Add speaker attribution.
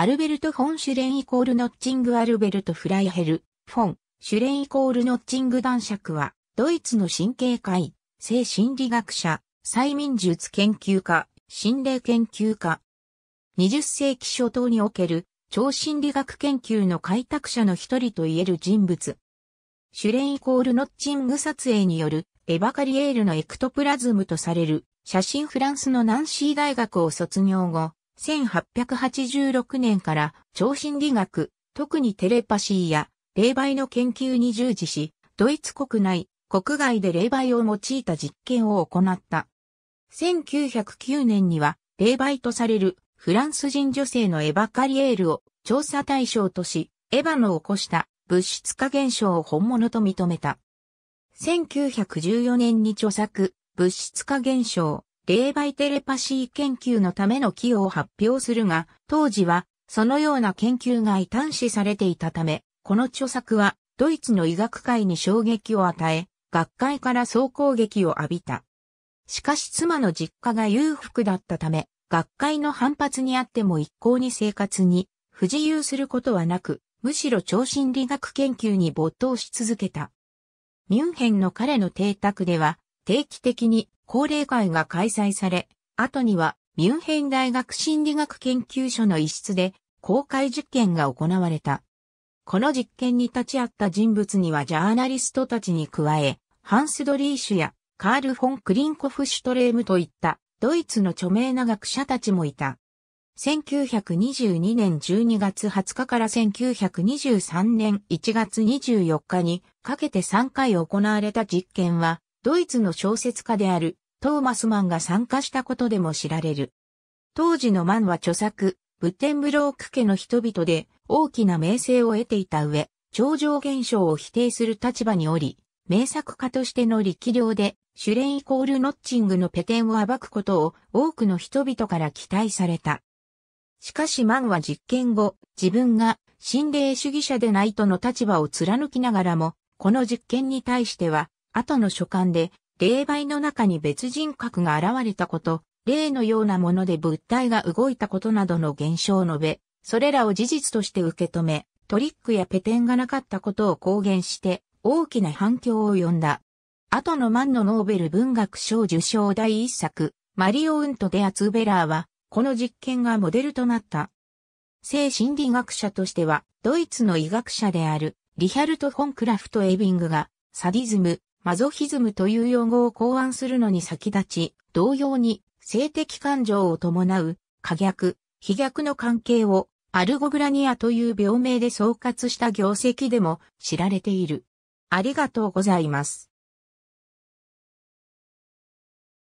Speaker 1: アルベルト・フォン・シュレンイコールノッチング・アルベルト・フライヘル、フォン、シュレンイコールノッチング男爵は、ドイツの神経科医、心理学者、催眠術研究家、心霊研究家。20世紀初頭における超心理学研究の開拓者の一人と言える人物。シュレンイコールノッチング撮影によるエヴァカリエールのエクトプラズムとされる写真フランスのナンシー大学を卒業後、1886年から超心理学、特にテレパシーや霊媒の研究に従事し、ドイツ国内、国外で霊媒を用いた実験を行った。1909年には、霊媒とされるフランス人女性のエヴァ・カリエールを調査対象とし、エヴァの起こした物質化現象を本物と認めた。1914年に著作、物質化現象、霊媒テレパシー研究のための寄与を発表するが、当時はそのような研究が異端視されていたため、この著作はドイツの医学界に衝撃を与え、学会から総攻撃を浴びた。しかし妻の実家が裕福だったため、学会の反発にあっても一向に生活に不自由することはなく、むしろ超心理学研究に没頭し続けた。ミュンヘンの彼の邸宅では、定期的に高齢会が開催され、後にはミュンヘン大学心理学研究所の一室で公開実験が行われた。この実験に立ち会った人物にはジャーナリストたちに加え、ハンス・ドリーシュやカール・フォン・クリンコフ・シュトレームといったドイツの著名な学者たちもいた。1922年12月20日から1923年1月24日にかけて3回行われた実験はドイツの小説家であるトーマスマンが参加したことでも知られる。当時のマンは著作、ブッテンブローク家の人々で大きな名声を得ていた上、超常現象を否定する立場におり、名作家としての力量で、シュレンイコールノッチングのペテンを暴くことを多くの人々から期待された。しかしマンは実験後、自分が心霊主義者でないとの立場を貫きながらも、この実験に対しては後の書簡で、霊媒の中に別人格が現れたこと、霊のようなもので物体が動いたことなどの現象を述べ、それらを事実として受け止め、トリックやペテンがなかったことを公言して、大きな反響を呼んだ。後の万のノーベル文学賞受賞第一作、マリオ・ウント・デ・アツーベラーは、この実験がモデルとなった。性心理学者としては、ドイツの医学者である、リヒャルト・フォン・クラフト・エビングが、サディズム、マゾヒズムという用語を考案するのに先立ち、同様に性的感情を伴う、可逆、非逆の関係をアルゴグラニアという病名で総括した業績でも知られている。ありがとうございます。